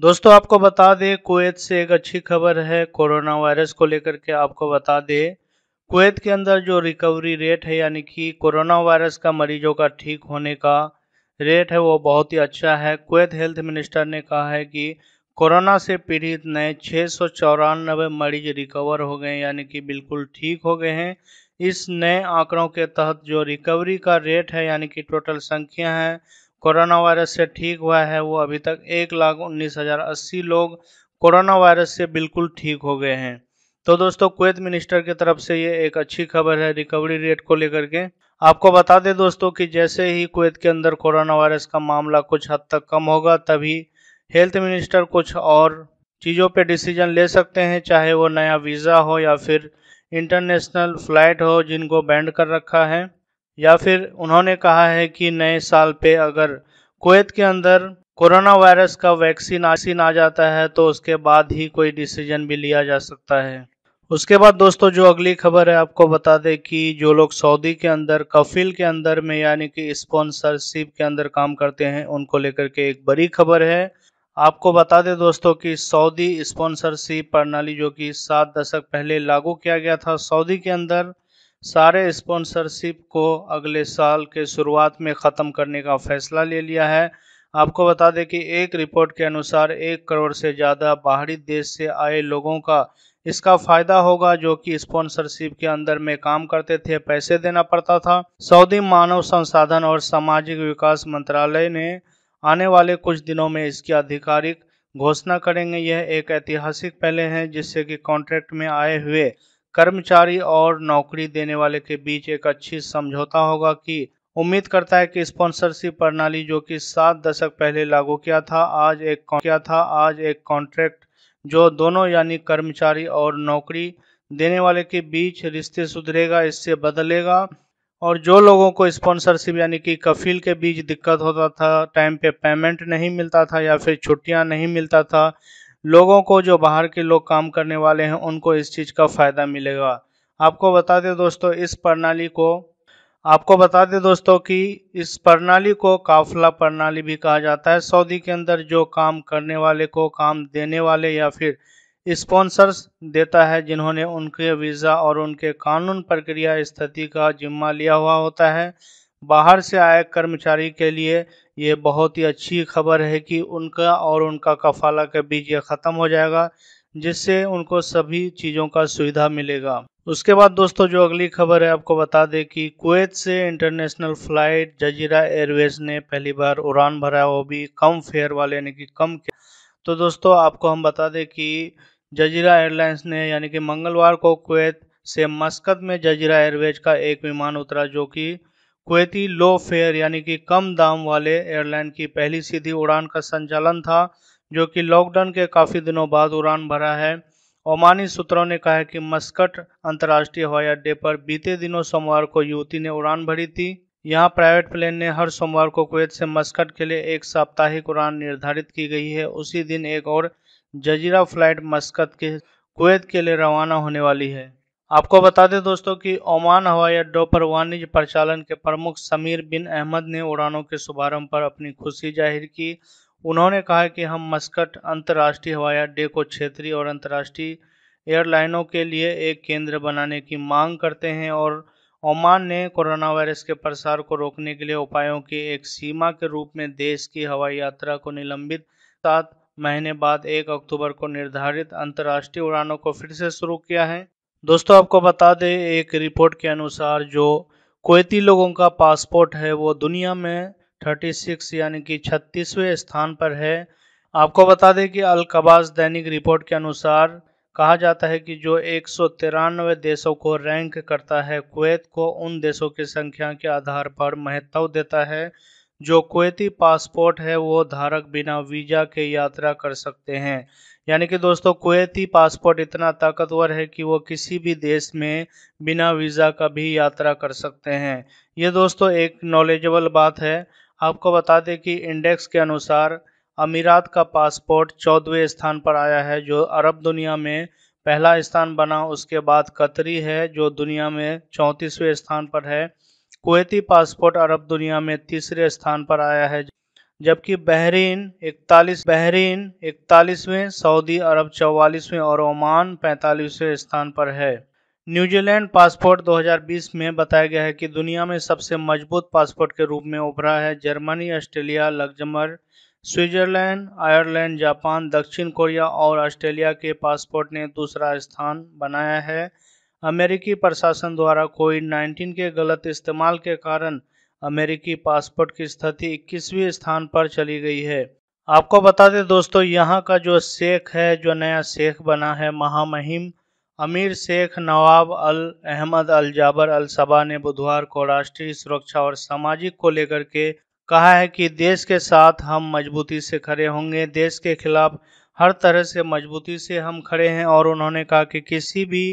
दोस्तों आपको बता दें कुवैत से एक अच्छी खबर है कोरोना वायरस को लेकर के आपको बता दें कुवैत के अंदर जो रिकवरी रेट है यानी कि कोरोना वायरस का मरीजों का ठीक होने का रेट है वो बहुत ही अच्छा है कुवैत हेल्थ मिनिस्टर ने कहा है कि कोरोना से पीड़ित नए छः मरीज रिकवर हो गए यानी कि बिल्कुल ठीक हो गए हैं इस नए आंकड़ों के तहत जो रिकवरी का रेट है यानी कि टोटल संख्या है कोरोना वायरस से ठीक हुआ है वो अभी तक एक लाख उन्नीस हजार अस्सी लोग कोरोना वायरस से बिल्कुल ठीक हो गए हैं तो दोस्तों कुवैत मिनिस्टर की तरफ से ये एक अच्छी खबर है रिकवरी रेट को लेकर के आपको बता दें दोस्तों कि जैसे ही कुवैत के अंदर कोरोना वायरस का मामला कुछ हद तक कम होगा तभी हेल्थ मिनिस्टर कुछ और चीज़ों पे डिसीजन ले सकते हैं चाहे वो नया वीज़ा हो या फिर इंटरनेशनल फ्लाइट हो जिनको बैंड कर रखा है या फिर उन्होंने कहा है कि नए साल पे अगर कुवैत के अंदर कोरोना वायरस का वैक्सीन आसिन आ जाता है तो उसके बाद ही कोई डिसीजन भी लिया जा सकता है उसके बाद दोस्तों जो अगली खबर है आपको बता दें कि जो लोग सऊदी के अंदर कफिल के अंदर में यानी कि स्पॉन्सरशिप के अंदर काम करते हैं उनको लेकर के एक बड़ी खबर है आपको बता दें दोस्तों कि सऊदी स्पॉन्सरशिप प्रणाली जो कि सात दशक पहले लागू किया गया था सऊदी के अंदर सारे स्पॉन्सरशिप को अगले साल के शुरुआत में ख़त्म करने का फैसला ले लिया है आपको बता दें कि एक रिपोर्ट के अनुसार एक करोड़ से ज़्यादा बाहरी देश से आए लोगों का इसका फायदा होगा जो कि स्पॉन्सरशिप के अंदर में काम करते थे पैसे देना पड़ता था सऊदी मानव संसाधन और सामाजिक विकास मंत्रालय ने आने वाले कुछ दिनों में इसकी आधिकारिक घोषणा करेंगे यह एक ऐतिहासिक पहले है जिससे कि कॉन्ट्रैक्ट में आए हुए कर्मचारी और नौकरी देने वाले के बीच एक अच्छी समझौता होगा कि उम्मीद करता है कि स्पॉन्सरशिप प्रणाली जो कि सात दशक पहले लागू किया था आज एक किया था आज एक कॉन्ट्रैक्ट जो दोनों यानी कर्मचारी और नौकरी देने वाले के बीच रिश्ते सुधरेगा इससे बदलेगा और जो लोगों को स्पॉन्सरशिप यानी कि कफील के बीच दिक्कत होता था टाइम पे पेमेंट नहीं मिलता था या फिर छुट्टियां नहीं मिलता था लोगों को जो बाहर के लोग काम करने वाले हैं उनको इस चीज़ का फ़ायदा मिलेगा आपको बता दें दोस्तों इस प्रणाली को आपको बता दें दोस्तों कि इस प्रणाली को काफला प्रणाली भी कहा जाता है सऊदी के अंदर जो काम करने वाले को काम देने वाले या फिर स्पॉन्सर्स देता है जिन्होंने उनके वीज़ा और उनके कानून प्रक्रिया स्थिति का जिम्मा लिया हुआ होता है बाहर से आए कर्मचारी के लिए ये बहुत ही अच्छी खबर है कि उनका और उनका कफाला के बीच ये ख़त्म हो जाएगा जिससे उनको सभी चीज़ों का सुविधा मिलेगा उसके बाद दोस्तों जो अगली खबर है आपको बता दें कि कुवैत से इंटरनेशनल फ्लाइट जजीरा एयरवेज ने पहली बार उड़ान भरा वो भी कम फेयर वाले यानी कि कम तो दोस्तों आपको हम बता दें कि जजीरा एयरलाइंस ने यानी कि मंगलवार को कुवैत से मस्कत में जजीरा एयरवेज का एक विमान उतरा जो कि कुवैती लो फेयर यानी कि कम दाम वाले एयरलाइन की पहली सीधी उड़ान का संचालन था जो कि लॉकडाउन के काफ़ी दिनों बाद उड़ान भरा है ओमानी सूत्रों ने कहा कि मस्कट अंतर्राष्ट्रीय हवाई अड्डे पर बीते दिनों सोमवार को युवती ने उड़ान भरी थी यहाँ प्राइवेट प्लेन ने हर सोमवार को कुवैत से मस्कट के लिए एक साप्ताहिक उड़ान निर्धारित की गई है उसी दिन एक और जजीरा फ्लाइट मस्कत के कुवैत के लिए रवाना होने वाली है आपको बता दें दोस्तों कि ओमान हवाई अड्डों पर वाणिज्य परिचालन के प्रमुख समीर बिन अहमद ने उड़ानों के शुभारंभ पर अपनी खुशी जाहिर की उन्होंने कहा कि हम मस्कट अंतर्राष्ट्रीय हवाई अड्डे को क्षेत्रीय और अंतर्राष्ट्रीय एयरलाइनों के लिए एक केंद्र बनाने की मांग करते हैं और ओमान ने कोरोना वायरस के प्रसार को रोकने के लिए उपायों की एक सीमा के रूप में देश की हवाई यात्रा को निलंबित सात महीने बाद एक अक्टूबर को निर्धारित अंतर्राष्ट्रीय उड़ानों को फिर से शुरू किया है दोस्तों आपको बता दें एक रिपोर्ट के अनुसार जो कोती लोगों का पासपोर्ट है वो दुनिया में 36 यानी कि 36वें स्थान पर है आपको बता दें कि अलकबाज दैनिक रिपोर्ट के अनुसार कहा जाता है कि जो एक देशों को रैंक करता है कुवैत को उन देशों की संख्या के आधार पर महत्व देता है जो कुवैती पासपोर्ट है वो धारक बिना वीजा के यात्रा कर सकते हैं यानी कि दोस्तों कुवैती पासपोर्ट इतना ताकतवर है कि वो किसी भी देश में बिना वीज़ा का भी यात्रा कर सकते हैं ये दोस्तों एक नॉलेजेबल बात है आपको बता दें कि इंडेक्स के अनुसार अमीरात का पासपोर्ट चौदहवें स्थान पर आया है जो अरब दुनिया में पहला स्थान बना उसके बाद कतरी है जो दुनिया में चौंतीसवें स्थान पर है कुवैती पासपोर्ट अरब दुनिया में तीसरे स्थान पर आया है जबकि बहरीन इकतालीस बहरीन इकतालीसवें सऊदी अरब चौवालीसवें और ओमान पैंतालीसवें स्थान पर है न्यूजीलैंड पासपोर्ट 2020 में बताया गया है कि दुनिया में सबसे मजबूत पासपोर्ट के रूप में उभरा है Germany Australia Luxembourg Switzerland Ireland Japan दक्षिण कोरिया और ऑस्ट्रेलिया के पासपोर्ट ने दूसरा स्थान बनाया है अमेरिकी प्रशासन द्वारा कोविड 19 के गलत इस्तेमाल के कारण अमेरिकी पासपोर्ट की स्थिति इक्कीसवीं स्थान पर चली गई है आपको बता दें दोस्तों यहाँ का जो शेख है जो नया शेख बना है महामहिम अमीर शेख नवाब अल अहमद अल जाबर अल सबा ने बुधवार को राष्ट्रीय सुरक्षा और सामाजिक को लेकर के कहा है कि देश के साथ हम मजबूती से खड़े होंगे देश के खिलाफ हर तरह से मजबूती से हम खड़े हैं और उन्होंने कहा कि किसी भी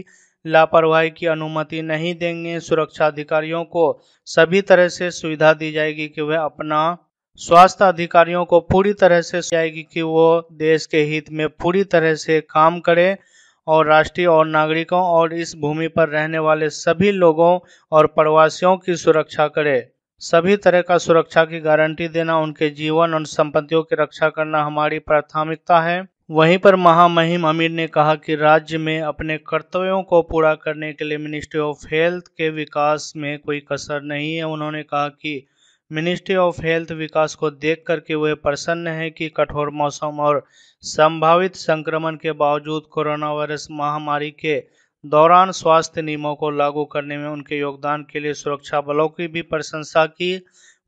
लापरवाही की अनुमति नहीं देंगे सुरक्षा अधिकारियों को सभी तरह से सुविधा दी जाएगी कि वह अपना स्वास्थ्य अधिकारियों को पूरी तरह से जाएगी कि वो देश के हित में पूरी तरह से काम करें और राष्ट्रीय और नागरिकों और इस भूमि पर रहने वाले सभी लोगों और प्रवासियों की सुरक्षा करे सभी तरह का सुरक्षा की गारंटी देना उनके जीवन और संपत्तियों की रक्षा करना हमारी प्राथमिकता है वहीं पर महामहिम अमीर ने कहा कि राज्य में अपने कर्तव्यों को पूरा करने के लिए मिनिस्ट्री ऑफ हेल्थ के विकास में कोई कसर नहीं है उन्होंने कहा कि मिनिस्ट्री ऑफ हेल्थ विकास को देख करके वे प्रसन्न हैं कि कठोर मौसम और संभावित संक्रमण के बावजूद कोरोना वायरस महामारी के दौरान स्वास्थ्य नियमों को लागू करने में उनके योगदान के लिए सुरक्षा बलों की भी प्रशंसा की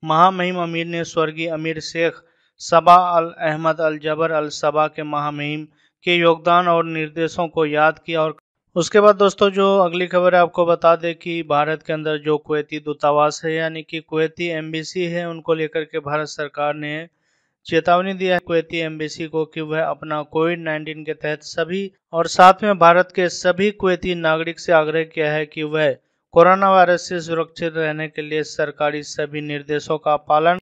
महामहिम अमीर ने स्वर्गीय अमीर शेख सबा अल अहमद अल जबर अल सबा के महामहिम के योगदान और निर्देशों को याद किया और उसके बाद दोस्तों जो अगली खबर है आपको बता दें कि भारत के अंदर जो कुवैती दूतावास है यानी कि कुवैती एम्बेसी है उनको लेकर के भारत सरकार ने चेतावनी दिया है कुवैती एम्बेसी को कि वह अपना कोविड 19 के तहत सभी और साथ में भारत के सभी कुवैती नागरिक से आग्रह किया है कि वह कोरोना वायरस से सुरक्षित रहने के लिए सरकारी सभी निर्देशों का पालन